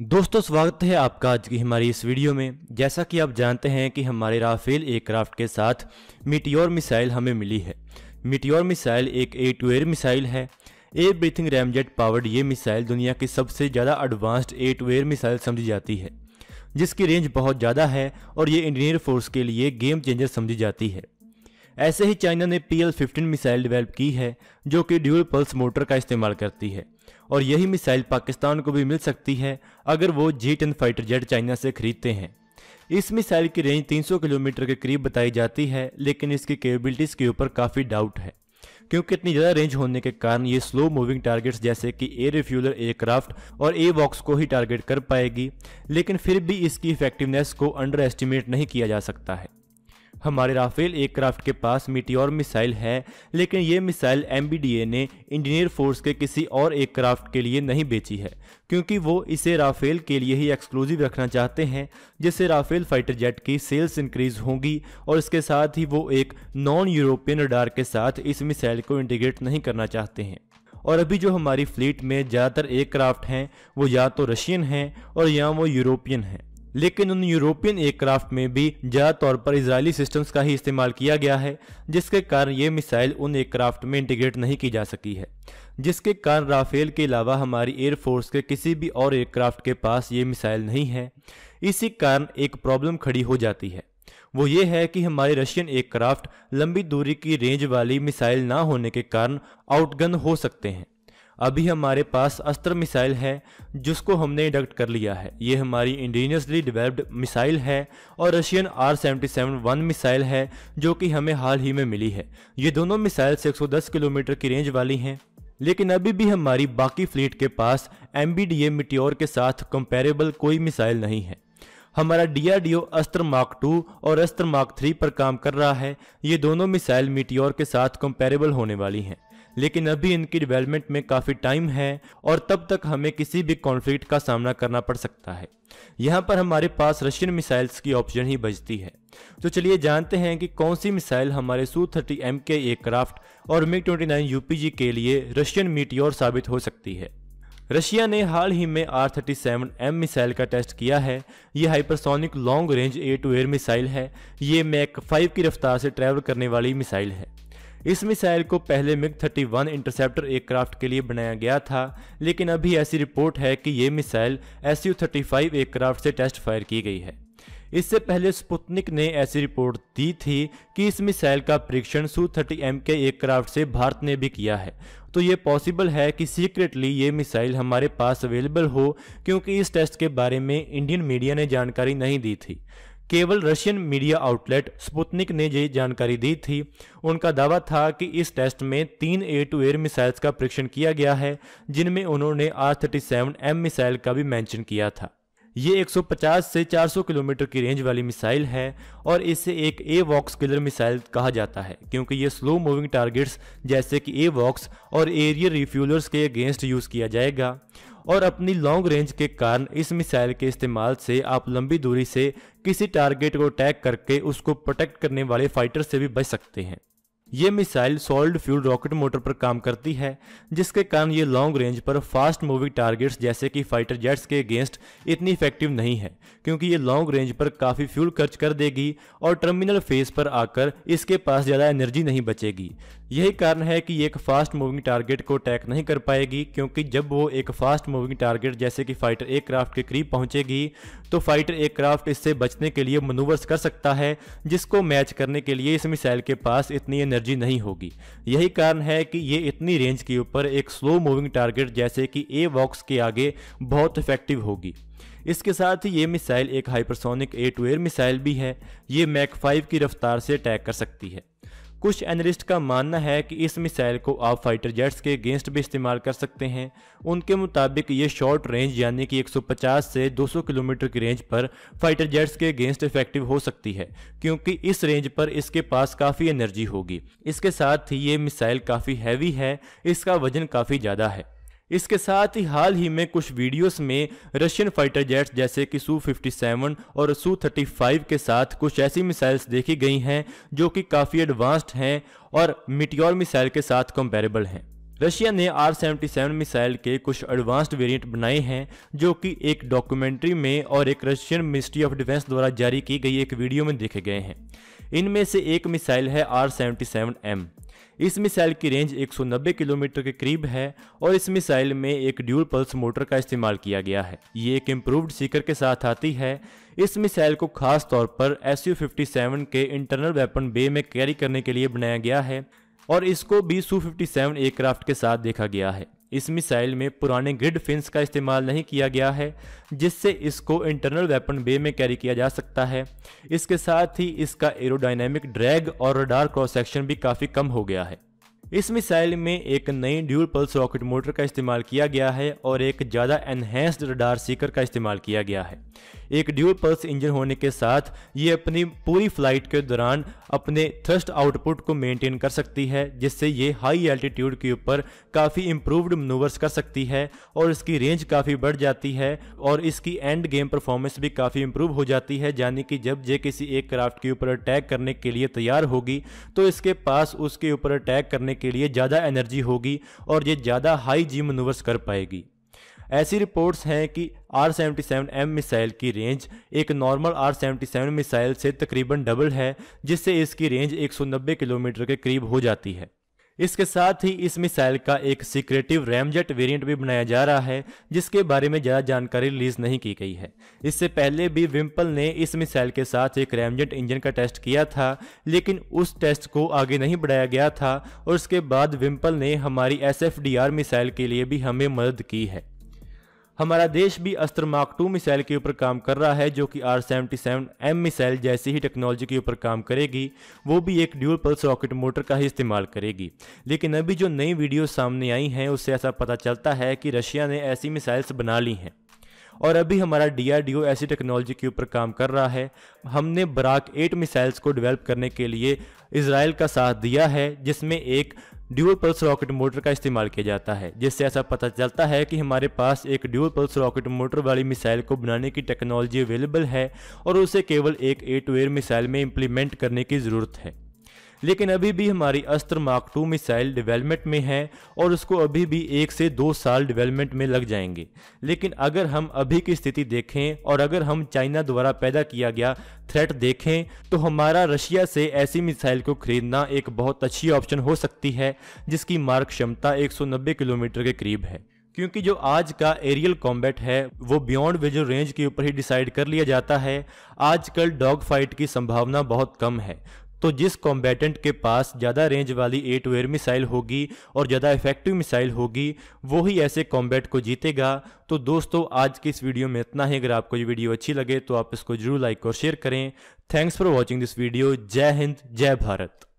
दोस्तों स्वागत है आपका आज की हमारी इस वीडियो में जैसा कि आप जानते हैं कि हमारे राफेल एयरक्राफ्ट के साथ मिटियोर मिसाइल हमें मिली है मिटियोर मिसाइल एक ए टू एयर मिसाइल है एयर ब्रीथिंग रैमजेट पावर्ड ये मिसाइल दुनिया की सबसे ज़्यादा advanced air to air missile समझी जाती है जिसकी रेंज बहुत ज़्यादा है और ये इंडियन फोर्स के लिए गेम चेंजर समझी जाती है ऐसे ही चाइना ने पी एल मिसाइल डिवेल्प की है जो कि ड्यूल पल्स मोटर का इस्तेमाल करती है और यही मिसाइल पाकिस्तान को भी मिल सकती है अगर वो J ten fighter jet China से खरीदते हैं इस मिसाइल की रेंज 300 किलोमीटर के करीब बताई जाती है लेकिन इसकी कैपेबिलिटीज़ के ऊपर काफ़ी डाउट है क्योंकि इतनी ज़्यादा रेंज होने के कारण ये स्लो मूविंग टारगेट्स जैसे कि ए रिफ्यूलर एयरक्राफ्ट और ए बॉक्स को ही टारगेट कर पाएगी लेकिन फिर भी इसकी इफेक्टिवनेस को अंडर एस्टिमेट नहीं किया जा सकता है हमारे राफेल एयरक्राफ्ट के पास मिट्टी मिसाइल है लेकिन ये मिसाइल एम ने इंजीनियर फोर्स के किसी और एयरक्राफ्ट के लिए नहीं बेची है क्योंकि वो इसे राफेल के लिए ही एक्सक्लूसिव रखना चाहते हैं जिससे राफेल फाइटर जेट की सेल्स इंक्रीज होंगी और इसके साथ ही वो एक नॉन यूरोपियन रडार के साथ इस मिसाइल को इंटीग्रेट नहीं करना चाहते हैं और अभी जो हमारी फ्लीट में ज़्यादातर एयरक्राफ्ट हैं वो या तो रशियन हैं और या वो यूरोपियन हैं लेकिन उन यूरोपियन एयरक्राफ्ट में भी ज़्यादा तौर पर इजरायली सिस्टम्स का ही इस्तेमाल किया गया है जिसके कारण ये मिसाइल उन एयरक्राफ्ट में इंटीग्रेट नहीं की जा सकी है जिसके कारण राफेल के अलावा हमारी एयरफोर्स के किसी भी और एयरक्राफ्ट के पास ये मिसाइल नहीं है इसी कारण एक प्रॉब्लम खड़ी हो जाती है वो ये है कि हमारे रशियन एयरक्राफ्ट लंबी दूरी की रेंज वाली मिसाइल ना होने के कारण आउटगन हो सकते हैं अभी हमारे पास अस्त्र मिसाइल है जिसको हमने इंडक्ट कर लिया है ये हमारी इंडीनियसली डिवेल्प्ड मिसाइल है और Russian R seventy seven one missile है जो कि हमें हाल ही में मिली है ये दोनों मिसाइल्स 110 किलोमीटर की रेंज वाली हैं लेकिन अभी भी हमारी बाकी फ्लीट के पास M B D A meteor के साथ कंपेरेबल कोई मिसाइल नहीं है हमारा डीआरडीओ अस्त्र मार्क टू और अस्त्र मार्क थ्री पर काम कर रहा है ये दोनों मिसाइल मिट्योर के साथ कंपेरेबल होने वाली हैं लेकिन अभी इनकी डेवलपमेंट में काफ़ी टाइम है और तब तक हमें किसी भी कॉन्फ्लिक्ट का सामना करना पड़ सकता है यहाँ पर हमारे पास रशियन मिसाइल्स की ऑप्शन ही बजती है तो चलिए जानते हैं कि कौन सी मिसाइल हमारे सू थर्टी एम के एयरक्राफ्ट और मिग ट्वेंटी नाइन यूपीजी के लिए रशियन मीटियोर साबित हो सकती है रशिया ने हाल ही में R thirty seven M missile का टेस्ट किया है ये hypersonic long range air to air missile है ये मैक फाइव की रफ्तार से ट्रैवल करने वाली मिसाइल है इस मिसाइल को पहले मिग 31 इंटरसेप्टर एयरक्राफ्ट के लिए बनाया गया था लेकिन अभी ऐसी रिपोर्ट है कि ये मिसाइल एस यू एयरक्राफ्ट से टेस्ट फायर की गई है इससे पहले स्पुतनिक ने ऐसी रिपोर्ट दी थी कि इस मिसाइल का परीक्षण सू थर्टी एम के एयरक्राफ्ट से भारत ने भी किया है तो ये पॉसिबल है कि सीक्रेटली ये मिसाइल हमारे पास अवेलेबल हो क्योंकि इस टेस्ट के बारे में इंडियन मीडिया ने जानकारी नहीं दी थी केवल रशियन मीडिया आउटलेट स्पुतनिक ने ये जानकारी दी थी उनका दावा था कि इस टेस्ट में तीन ए टू एयर मिसाइल्स का परीक्षण किया गया है जिनमें उन्होंने R thirty seven M missile का भी मेंशन किया था ये 150 से 400 किलोमीटर की रेंज वाली मिसाइल है और इसे एक ए वॉक्स किलर मिसाइल कहा जाता है क्योंकि ये स्लो मूविंग टारगेट्स जैसे कि ए वॉक्स और एरियर रिफ्यूलर्स के अगेंस्ट यूज़ किया जाएगा और अपनी लॉन्ग रेंज के कारण इस मिसाइल के इस्तेमाल से आप लंबी दूरी से किसी टारगेट को अटैक करके उसको प्रोटेक्ट करने वाले फाइटर से भी बच सकते हैं ये missile solid fuel rocket motor पर काम करती है जिसके कारण ये लॉन्ग रेंज पर फास्ट मूविंग टारगेट्स जैसे कि फाइटर जेट्स के अगेंस्ट इतनी इफेक्टिव नहीं है क्योंकि ये लॉन्ग रेंज पर काफ़ी फ्यूल खर्च कर देगी और टर्मिनल फेज पर आकर इसके पास ज़्यादा एनर्जी नहीं बचेगी यही कारण है कि ये एक फास्ट मूविंग टारगेट को अटैक नहीं कर पाएगी क्योंकि जब वो एक फास्ट मूविंग टारगेट जैसे कि फाइटर एयरक्राफ्ट के करीब पहुंचेगी तो फाइटर एयरक्राफ्ट इससे बचने के लिए मनूवर्स कर सकता है जिसको मैच करने के लिए इस मिसाइल के पास इतनी एनर्जी एनर्जी नहीं होगी यही कारण है कि ये इतनी रेंज के ऊपर एक स्लो मूविंग टारगेट जैसे कि ए वॉक्स के आगे बहुत इफेक्टिव होगी इसके साथ ही ये मिसाइल एक hypersonic air to air missile भी है ये मैक फाइव की रफ्तार से अटैक कर सकती है कुछ एनलिस्ट का मानना है कि इस मिसाइल को आप फाइटर जेट्स के अगेंस्ट भी इस्तेमाल कर सकते हैं उनके मुताबिक ये शॉर्ट रेंज यानी कि 150 से 200 किलोमीटर की रेंज पर फाइटर जेट्स के अगेंस्ट इफेक्टिव हो सकती है क्योंकि इस रेंज पर इसके पास काफ़ी एनर्जी होगी इसके साथ ही ये मिसाइल काफ़ी हैवी है इसका वजन काफ़ी ज़्यादा है इसके साथ ही हाल ही में कुछ वीडियोस में रशियन फाइटर जेट्स जैसे कि सू 57 और सू 35 के साथ कुछ ऐसी मिसाइल्स देखी गई हैं जो कि काफ़ी एडवांस्ड हैं और मिटियोर मिसाइल के साथ कंपेरेबल हैं रशिया ने आर सेवेंटी सेवन मिसाइल के कुछ एडवांस्ड वेरिएंट बनाए हैं जो कि एक डॉक्यूमेंट्री में और एक रशियन मिनिस्ट्री ऑफ डिफेंस द्वारा जारी की गई एक वीडियो में देखे गए हैं इनमें से एक मिसाइल है आर सेवन एम इस मिसाइल की रेंज 190 किलोमीटर के करीब है और इस मिसाइल में एक ड्यूल पल्स मोटर का इस्तेमाल किया गया है ये एक इम्प्रूव्ड सीकर के साथ आती है इस मिसाइल को खास तौर पर एस यू के इंटरनल वेपन बे में कैरी करने के लिए बनाया गया है और इसको बी सू फिफ्टी सेवन एयरक्राफ्ट के साथ देखा गया है इस मिसाइल में पुराने ग्रिड फिंस का इस्तेमाल नहीं किया गया है जिससे इसको इंटरनल वेपन बे में कैरी किया जा सकता है इसके साथ ही इसका एरोडाइनेमिक ड्रैग और रडार क्रॉस सेक्शन भी काफ़ी कम हो गया है इस मिसाइल में एक नई ड्यूल पल्स रॉकेट मोटर का इस्तेमाल किया गया है और एक ज़्यादा एनहेंस्ड रडार सीकर का इस्तेमाल किया गया है एक ड्यूल पल्स इंजन होने के साथ ये अपनी पूरी फ्लाइट के दौरान अपने थ्रस्ट आउटपुट को मेंटेन कर सकती है जिससे ये हाई एल्टीट्यूड के ऊपर काफ़ी इम्प्रूवड मनूवर्स कर सकती है और इसकी रेंज काफ़ी बढ़ जाती है और इसकी एंड गेम परफॉर्मेंस भी काफ़ी इम्प्रूव हो जाती है यानी कि जब ये किसी एक क्राफ्ट के ऊपर अटैक करने के लिए तैयार होगी तो इसके पास उसके ऊपर अटैक करने के लिए ज़्यादा एनर्जी होगी और ये ज़्यादा हाई जी मनूवर्स कर पाएगी ऐसी रिपोर्ट्स हैं कि R seventy seven M missile की रेंज एक normal R seventy seven missile से तकरीबन डबल है जिससे इसकी रेंज एक सौ नब्बे किलोमीटर के करीब हो जाती है इसके साथ ही इस मिसाइल का एक सीक्रेटिव रैमजेट वेरिएंट भी बनाया जा रहा है जिसके बारे में ज़्यादा जानकारी रिलीज नहीं की गई है इससे पहले भी विम्पल ने इस मिसाइल के साथ एक रैमजेट इंजन का टेस्ट किया था लेकिन उस टेस्ट को आगे नहीं बढ़ाया गया था और उसके बाद विम्पल ने हमारी एस मिसाइल के लिए भी हमें मदद की है हमारा देश भी अस्त्र मार्क टू मिसाइल के ऊपर काम कर रहा है जो कि R seventy seven M missile जैसी ही टेक्नोलॉजी के ऊपर काम करेगी वो भी एक ड्यूल पल्स रॉकेट मोटर का ही इस्तेमाल करेगी लेकिन अभी जो नई वीडियो सामने आई हैं उससे ऐसा पता चलता है कि रशिया ने ऐसी मिसाइल्स बना ली हैं और अभी हमारा डीआरडीओ ऐसी टेक्नोलॉजी के ऊपर काम कर रहा है हमने बराक एट मिसाइल्स को डेवलप करने के लिए इसराइल का साथ दिया है जिसमें एक ड्यूअल पल्स रॉकेट मोटर का इस्तेमाल किया जाता है जिससे ऐसा पता चलता है कि हमारे पास एक ड्यूअल पल्स रॉकेट मोटर वाली मिसाइल को बनाने की टेक्नोलॉजी अवेलेबल है और उसे केवल एक ए टू एयर मिसाइल में इम्प्लीमेंट करने की ज़रूरत है लेकिन अभी भी हमारी अस्त्र मार्क टू मिसाइल डेवलपमेंट में है और उसको अभी भी एक से दो साल डेवलपमेंट में लग जाएंगे लेकिन अगर हम अभी की स्थिति देखें और अगर हम चाइना द्वारा पैदा किया गया थ्रेट देखें तो हमारा रशिया से ऐसी मिसाइल को खरीदना एक बहुत अच्छी ऑप्शन हो सकती है जिसकी मार्ग क्षमता एक किलोमीटर के करीब है क्योंकि जो आज का एरियल कॉम्बैट है वो बियॉन्ड विजुअल रेंज के ऊपर ही डिसाइड कर लिया जाता है आजकल डॉग फाइट की संभावना बहुत कम है तो जिस कॉम्बैटेंट के पास ज़्यादा रेंज वाली एट वेयर मिसाइल होगी और ज़्यादा इफेक्टिव मिसाइल होगी वो ही ऐसे कॉम्बैट को जीतेगा तो दोस्तों आज की इस वीडियो में इतना ही अगर आपको ये वीडियो अच्छी लगे तो आप इसको जरूर लाइक और शेयर करें thanks for watching this video जय हिंद जय भारत